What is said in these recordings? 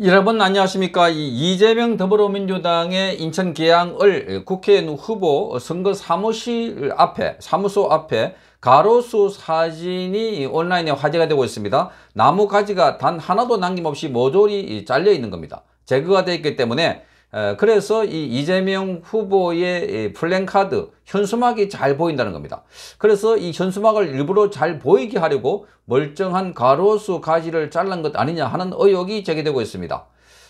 여러분 안녕하십니까 이 이재명 더불어민주당의 인천 계양을 국회의원 후보 선거 사무실 앞에 사무소 앞에 가로수 사진이 온라인에 화제가 되고 있습니다 나무 가지가 단 하나도 남김없이 모조리 잘려 있는 겁니다 제거가 되어 있기 때문에 그래서 이 이재명 후보의 플랜카드 현수막이 잘 보인다는 겁니다. 그래서 이 현수막을 일부러 잘 보이게 하려고 멀쩡한 가로수 가지를 잘란 것 아니냐 하는 의혹이 제기되고 있습니다.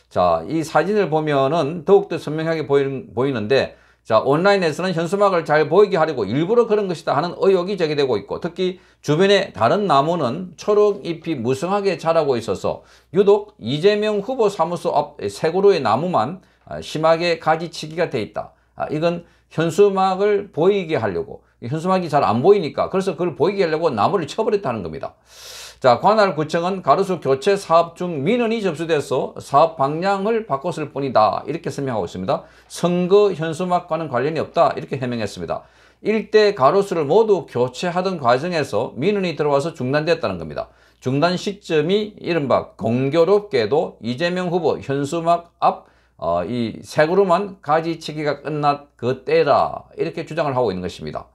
자, 이 사진을 보면은 더욱더 선명하게 보이는데 보이는자 온라인에서는 현수막을 잘 보이게 하려고 일부러 그런 것이다 하는 의혹이 제기되고 있고 특히 주변의 다른 나무는 초록잎이 무성하게 자라고 있어서 유독 이재명 후보 사무소 앞 세고로의 나무만 아, 심하게 가지치기가 돼 있다. 아, 이건 현수막을 보이게 하려고 현수막이 잘 안 보이니까 그래서 그걸 보이게 하려고 나무를 쳐버렸다는 겁니다. 자 관할구청은 가로수 교체 사업 중 민원이 접수돼서 사업 방향을 바꿨을 뿐이다 이렇게 설명하고 있습니다. 선거 현수막과는 관련이 없다 이렇게 해명했습니다. 일대 가로수를 모두 교체하던 과정에서 민원이 들어와서 중단됐다는 겁니다. 중단 시점이 이른바 공교롭게도 이재명 후보 현수막 앞 어, 이세 그룹은 가지치기가 끝났 그때라 이렇게 주장을 하고 있는 것입니다.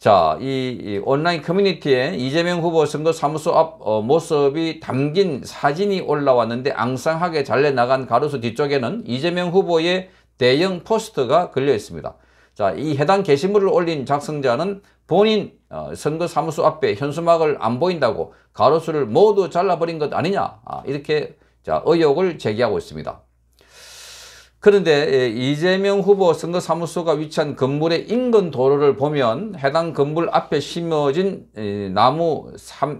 자, 이, 이 온라인 커뮤니티에 이재명 후보 선거 사무소 앞 어, 모습이 담긴 사진이 올라왔는데 앙상하게 잘래 나간 가로수 뒤쪽에는 이재명 후보의 대형 포스터가 걸려 있습니다. 자, 이 해당 게시물을 올린 작성자는 본인 어, 선거사무소 앞에 현수막을 안 보인다고 가로수를 모두 잘라버린 것 아니냐 아, 이렇게 자, 의혹을 제기하고 있습니다. 그런데 예, 이재명 후보 선거사무소가 위치한 건물의 인근 도로를 보면 해당 건물 앞에 심어진 나무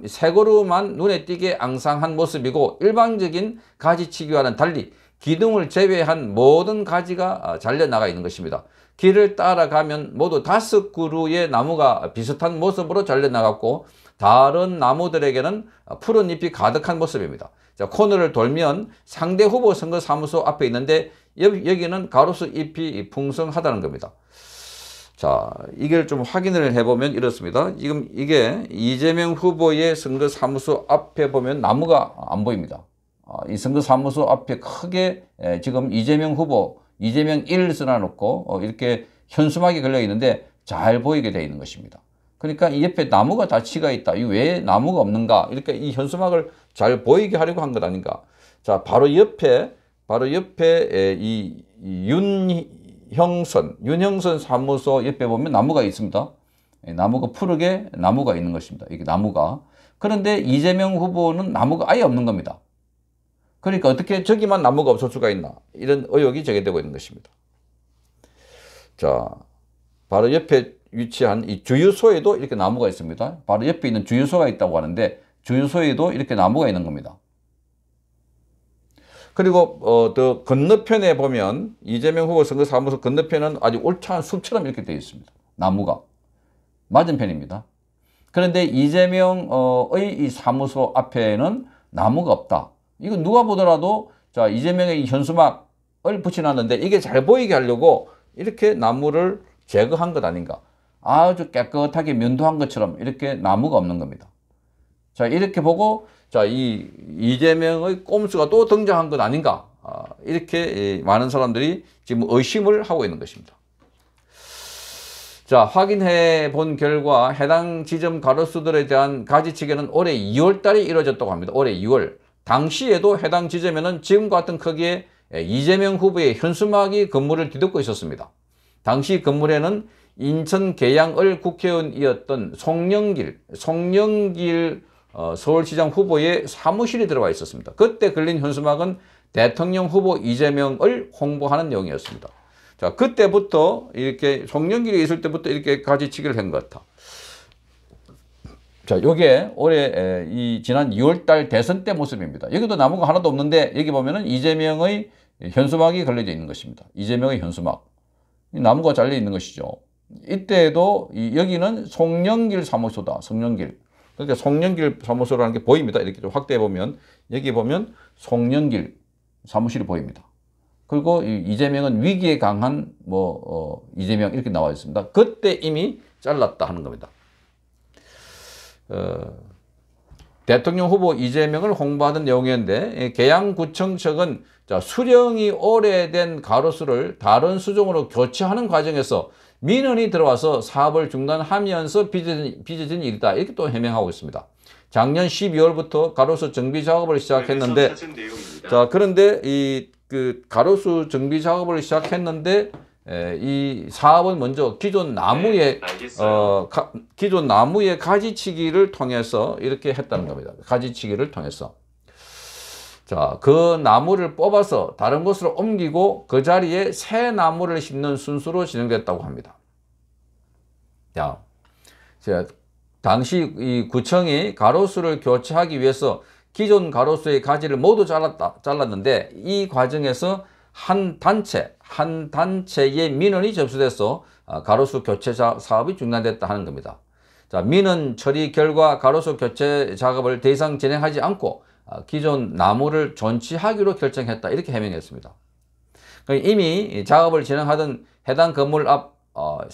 세 그루만 눈에 띄게 앙상한 모습이고 일반적인 가지치기와는 달리 기둥을 제외한 모든 가지가 아, 잘려나가 있는 것입니다. 길을 따라가면 모두 다섯 그루의 나무가 비슷한 모습으로 잘려나갔고 다른 나무들에게는 푸른 잎이 가득한 모습입니다. 자, 코너를 돌면 상대 후보 선거사무소 앞에 있는데 여기는 가로수 잎이 풍성하다는 겁니다. 자, 이걸 좀 확인을 해보면 이렇습니다. 지금 이게 이재명 후보의 선거사무소 앞에 보면 나무가 안 보입니다. 아, 이 선거사무소 앞에 크게 지금 이재명 후보, 이재명 1을 써놔놓고 어, 이렇게 현수막이 걸려 있는데 잘 보이게 되어 있는 것입니다. 그러니까 이 옆에 나무가 다치가 있다. 이 왜 나무가 없는가? 이렇게 이 현수막을 잘 보이게 하려고 한 것 아닌가? 자, 바로 옆에, 바로 옆에 이 윤형선, 윤형선 사무소 옆에 보면 나무가 있습니다. 예, 나무가 푸르게 나무가 있는 것입니다. 이게 나무가. 그런데 이재명 후보는 나무가 아예 없는 겁니다. 그러니까 어떻게 저기만 나무가 없을 수가 있나 이런 의혹이 제기되고 있는 것입니다. 자, 바로 옆에 위치한 이 주유소에도 이렇게 나무가 있습니다. 바로 옆에 있는 주유소가 있다고 하는데 주유소에도 이렇게 나무가 있는 겁니다. 그리고 어, 더 건너편에 보면 이재명 후보 선거 사무소 건너편은 아주 울창한 숲처럼 이렇게 되어 있습니다. 나무가. 맞은편입니다. 그런데 이재명의 어, 이 사무소 앞에는 나무가 없다. 이거 누가 보더라도 자 이재명의 현수막을 붙여놨는데 이게 잘 보이게 하려고 이렇게 나무를 제거한 것 아닌가. 아주 깨끗하게 면도한 것처럼 이렇게 나무가 없는 겁니다. 자, 이렇게 보고, 자, 이 이재명의 꼼수가 또 등장한 것 아닌가. 아, 이렇게 많은 사람들이 지금 의심을 하고 있는 것입니다. 자, 확인해 본 결과 해당 지점 가로수들에 대한 가지치기는 올해 2월 달에 이루어졌다고 합니다. 올해 2월. 당시에도 해당 지점에는 지금과 같은 크기의 예, 이재명 후보의 현수막이 건물을 뒤덮고 있었습니다. 당시 건물에는 인천 계양을 국회의원이었던 송영길, 송영길 어, 서울시장 후보의 사무실이 들어와 있었습니다. 그때 걸린 현수막은 대통령 후보 이재명을 홍보하는 내용이었습니다. 자, 그때부터 이렇게 송영길이 있을 때부터 이렇게가지 치기를 한 것 같아. 자, 요게 올해 이 지난 2월달 대선 때 모습입니다. 여기도 나무가 하나도 없는데 여기 보면은 이재명의 현수막이 걸려져 있는 것입니다. 이재명의 현수막. 나무가 잘려 있는 것이죠. 이때에도 여기는 송령길 사무소다. 송령길. 그러니까 송령길 사무소라는 게 보입니다. 이렇게 좀 확대해 보면 여기 보면 송령길 사무실이 보입니다. 그리고 이재명은 위기에 강한 뭐 어, 이재명 이렇게 나와 있습니다. 그때 이미 잘랐다 하는 겁니다. 어... 대통령 후보 이재명을 홍보하던 내용이었는데 계양구청 측은 수령이 오래된 가로수를 다른 수종으로 교체하는 과정에서 민원이 들어와서 사업을 중단하면서 빚어진, 빚어진 일이다 이렇게 또 해명하고 있습니다. 작년 12월부터 가로수 정비 작업을 시작했는데 네, 자 그런데 이 그 가로수 정비 작업을 시작했는데 예, 이 사업은 먼저 기존 나무의 네, 어, 가, 기존 나무의 가지치기를 통해서 이렇게 했다는 겁니다. 가지치기를 통해서. 자, 그 나무를 뽑아서 다른 곳으로 옮기고 그 자리에 새 나무를 심는 순서로 진행됐다고 합니다. 자, 당시 이 구청이 가로수를 교체하기 위해서 기존 가로수의 가지를 모두 잘랐다, 잘랐는데 이 과정에서 한 단체, 한 단체의 민원이 접수돼서 아, 가로수 교체 사업이 중단됐다 하는 겁니다. 자, 민원 처리 결과 가로수 교체 작업을 더 이상 진행하지 않고 아, 기존 나무를 존치하기로 결정했다 이렇게 해명했습니다. 그 이미 작업을 진행하던 해당 건물 앞세 어,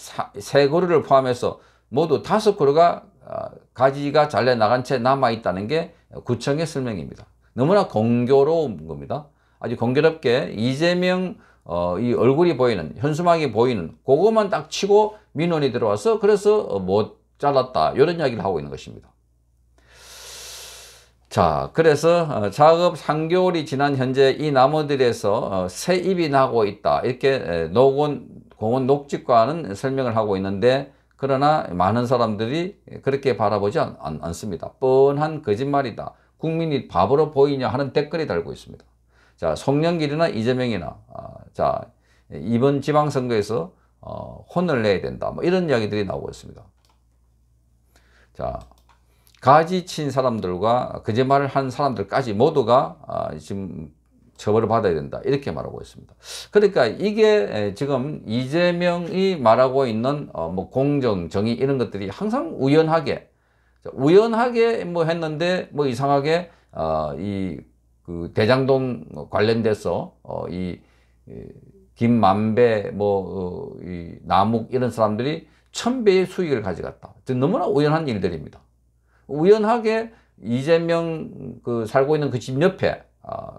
그루를 포함해서 모두 다섯 그루가 아, 가지가 잘려 나간 채 남아 있다는 게 구청의 설명입니다. 너무나 공교로운 겁니다. 아주 공교롭게 이재명 어, 이 얼굴이 보이는 현수막이 보이는 그것만 딱 치고 민원이 들어와서 그래서 어, 못 잘랐다 이런 이야기를 하고 있는 것입니다. 자 그래서 어, 작업 3개월이 지난 현재 이 나무들에서 어, 새 잎이 나고 있다 이렇게 에, 녹은 공원 녹집과는 설명을 하고 있는데 그러나 많은 사람들이 그렇게 바라보지 않, 않습니다. 뻔한 거짓말이다. 국민이 밥으로 보이냐 하는 댓글이 달고 있습니다. 자, 송영길이나 이재명이나, 아, 자, 이번 지방선거에서 어, 혼을 내야 된다. 뭐 이런 이야기들이 나오고 있습니다. 자, 가지친 사람들과 거짓말을 한 사람들까지 모두가 아, 지금 처벌을 받아야 된다. 이렇게 말하고 있습니다. 그러니까 이게 지금 이재명이 말하고 있는 어, 뭐 공정, 정의 이런 것들이 항상 우연하게, 우연하게 뭐 했는데 뭐 이상하게 어, 이그 대장동 관련돼서 어, 이, 김만배 뭐이 어, 남욱 이런 사람들이 천배의 수익을 가져갔다. 너무나 우연한 일들입니다. 우연하게 이재명 그 살고 있는 그 집 옆에 아,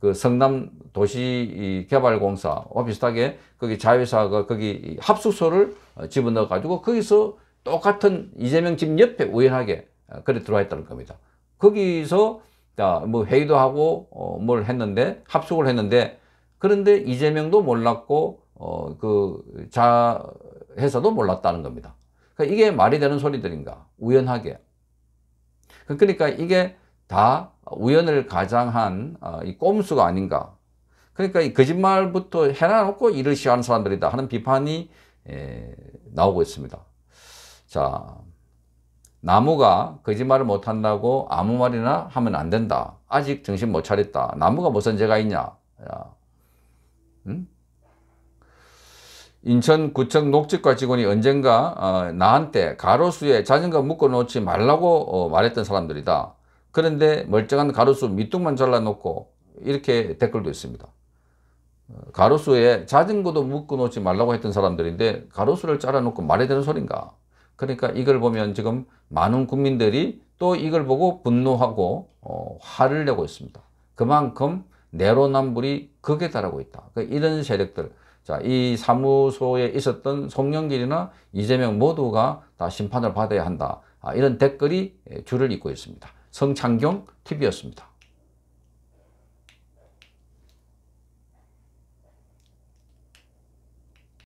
그 성남 도시 개발공사와 비슷하게 거기 자회사가 거기 합숙소를 어, 집어넣어 가지고 거기서 똑같은 이재명 집 옆에 우연하게 어, 그래 들어와 있다는 겁니다. 거기서 자, 뭐 회의도 하고 어, 뭘 했는데 합숙을 했는데 그런데 이재명도 몰랐고 어, 그 자회사도 몰랐다는 겁니다. 그러니까 이게 말이 되는 소리들인가? 우연하게. 그러니까 이게 다 우연을 가장한 어, 이 꼼수가 아닌가? 그러니까 이 거짓말부터 해놔놓고 일을 시하는 사람들이다 하는 비판이 에, 나오고 있습니다. 자. 나무가 거짓말을 못한다고 아무 말이나 하면 안 된다. 아직 정신 못 차렸다. 나무가 무슨 죄가 있냐? 야. 응? 인천구청 녹지과 직원이 언젠가 어, 나한테 가로수에 자전거 묶어놓지 말라고 어, 말했던 사람들이다. 그런데 멀쩡한 가로수 밑둥만 잘라놓고 이렇게 댓글도 있습니다. 어, 가로수에 자전거도 묶어놓지 말라고 했던 사람들인데 가로수를 잘라놓고 말이 되는 소린가? 그러니까 이걸 보면 지금 많은 국민들이 또 이걸 보고 분노하고 어, 화를 내고 있습니다. 그만큼 내로남불이 극에 달하고 있다. 그러니까 이런 세력들, 자, 이 사무소에 있었던 송영길이나 이재명 모두가 다 심판을 받아야 한다. 아, 이런 댓글이 예, 줄을 잇고 있습니다. 성창경 TV였습니다.